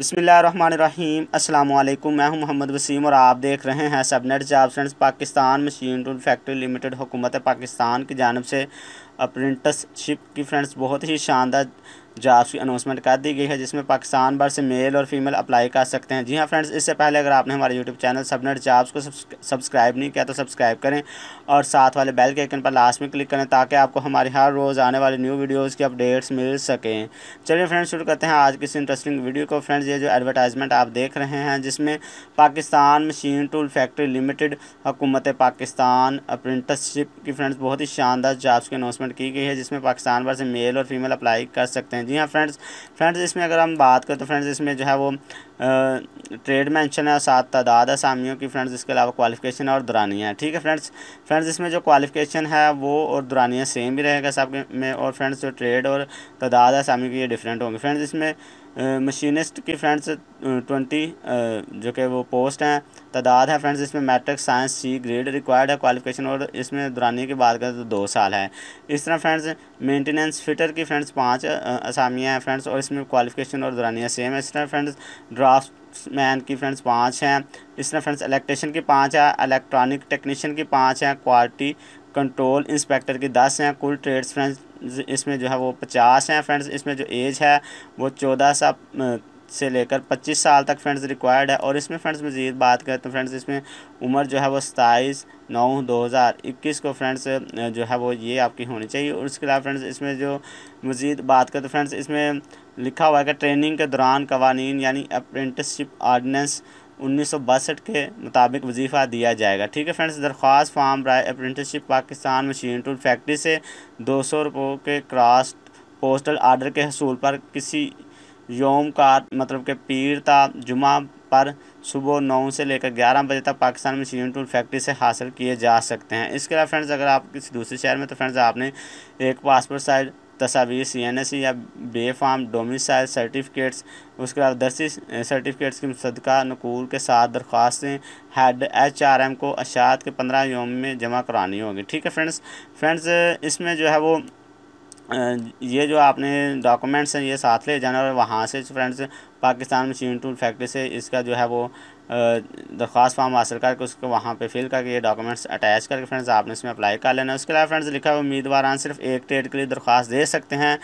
बसमीम अल्लाम मैं हूं मोहम्मद वसीम और आप देख रहे हैं सबनेट जॉब सेंट्स Pakistan machine tool factory limited हुकूमत पाकिस्तान की जानब से अप्रेंटसशिप की फ्रेंड्स बहुत ही शानदार जॉब्स की अनाउंसमेंट कर दी गई है जिसमें पाकिस्तान भर से मेल और फीमेल अप्लाई कर सकते हैं जी हाँ फ्रेंड्स इससे पहले अगर आपने हमारे यूट्यूब चैनल सबनेट जॉब्स को सब्सक्राइब नहीं किया तो सब्सक्राइब करें और साथ वाले बेल के आइकन पर लास्ट में क्लिक करें ताकि आपको हमारे हर रोज़ आने वाले न्यू वीडियोज़ की अपडेट्स मिल सकें चलिए फ्रेंड्स शुरू करते हैं आज की इस इंटरेस्टिंग वीडियो को फ्रेंड्स ये जो एडवर्टाइजमेंट आप देख रहे हैं जिसमें Pakistan machine tool factory limited हुकूमत पाकिस्तान अप्रेंटिसशिप की फ्रेंड्स बहुत ही शानदार जॉब्स की अनाउंसमेंट अपॉइंटमेंट की गई है जिसमें पाकिस्तान भर से मेल और फीमेल अप्लाई कर सकते हैं जी हाँ फ्रेंड्स फ्रेंड्स इसमें अगर हम बात करें तो फ्रेंड्स इसमें जो है वो ट्रेड मेंशन है और सात तादाद है सामियों की फ्रेंड्स इसके अलावा क्वालिफिकेशन और दुरानिया है ठीक है फ्रेंड्स फ्रेंड्स इसमें जो क्वालिफिकेशन है वो और दुरानिया सेम भी रहेगा सब में और फ्रेंड्स जो ट्रेड और तादाद है सामियों की ये डिफरेंट होंगे फ्रेंड्स इसमें मशीनिस्ट की फ्रेंड्स ट्वेंटी जो कि वो पोस्ट हैं तादाद है फ्रेंड्स इसमें matric science C grade required है क्वालिफिकेशन और इसमें दुरानी की बात करें तो दो साल है इस तरह फ्रेंड्स मेंटेनेंस फिटर की फ्रेंड्स पाँच असामियाँ हैं फ्रेंड्स और इसमें क्वालिफिकेशन और दुरानियाँ सेम है इस तरह फ्रेंड्स ड्रा क्राफ्ट मैन की फ्रेंड्स पाँच हैं इसमें फ्रेंड्स इलेक्ट्रिशियन की पाँच है इलेक्ट्रॉनिक टेक्नीशियन की पाँच हैं क्वालिटी कंट्रोल इंस्पेक्टर की दस हैं कुल ट्रेड्स फ्रेंड्स इसमें जो है वो पचास हैं फ्रेंड्स इसमें जो एज है वो चौदह सा से लेकर 25 साल तक फ्रेंड्स रिक्वायर्ड है और इसमें फ्रेंड्स मजीद बात करें तो फ्रेंड्स इसमें उम्र जो है वो सताईस नौ 2021 को फ्रेंड्स जो है वो ये आपकी होनी चाहिए और उसके अलावा फ्रेंड्स इसमें जो मज़ीद बात करें तो फ्रेंड्स इसमें लिखा हुआ है कि ट्रेनिंग के दौरान कवानीन यानी अप्रेंटिसशिप आर्डिनेंस उन्नीस के मुताबिक वजीफ़ा दिया जाएगा ठीक है फ्रेंड्स दरख्वास्त फार्म राय apprenticeship Pakistan machine tool factory से दो सौ रुपये के क्रास्ट पोस्टल आर्डर के हसूल पर किसी योम का मतलब के पीर था जुमा पर सुबह नौ से लेकर ग्यारह बजे तक पाकिस्तान में सीजन टूल फैक्ट्री से हासिल किए जा सकते हैं इसके अलावा फ्रेंड्स अगर आप किसी दूसरे शहर में तो फ्रेंड्स आपने एक पासपोर्ट साइज तस्वीर सी एन एस या बे फार्म डोमिसाइल सर्टिफिकेट्स उसके अलावा दर्शी सर्टिफिकेट्स की सदका नकूल के साथ दरख्वास्तें हेड एच आर एम को अशात के पंद्रह योम में जमा करानी होगी ठीक है फ्रेंड्स फ्रेंड्स इसमें जो है वो ये जो आपने डॉक्यूमेंट्स हैं ये साथ ले जाना और वहाँ से फ्रेंड्स पाकिस्तान में चीन टूल फैक्ट्री से इसका जो है वो दरख्वास्त फॉर्म हासिल करके उसको वहाँ पे फिल करके ये डॉक्यूमेंट्स अटैच करके फ्रेंड्स आपने इसमें अप्लाई कर लेना उसके अलावा फ्रेंड्स लिखा है उम्मीदवार सिर्फ एक ट्रेड के लिए दरख्वास्त दे सकते हैं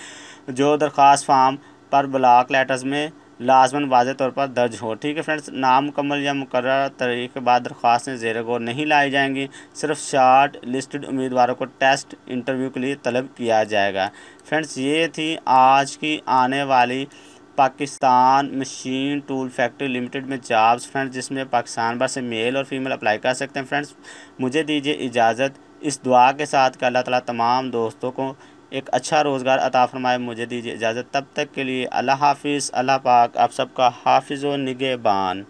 जो दरख्वास्त फार्म पर ब्लॉक लेटर्स में लाजमन वाज तौर पर दर्ज हो ठीक है फ्रेंड्स मुकम्मल या मुकर तरीके के बाद दरख्वास्त जेर गौर नहीं लाई जाएंगी सिर्फ शार्ट लिस्टेड उम्मीदवारों को टेस्ट इंटरव्यू के लिए तलब किया जाएगा फ्रेंड्स ये थी आज की आने वाली Pakistan machine tool factory limited में जॉब्स फ्रेंड्स जिसमें पाकिस्तान भर से मेल और फीमेल अप्लाई कर सकते हैं फ्रेंड्स मुझे दीजिए इजाज़त इस दुआ के साथ कि अल्लाह ताला तमाम दोस्तों को एक अच्छा रोज़गार अता फरमाए मुझे दीजिए इजाज़त तब तक के लिए अल्लाह हाफिज़ अल्लाह पाक आप सबका हाफिज़ो व निगेबान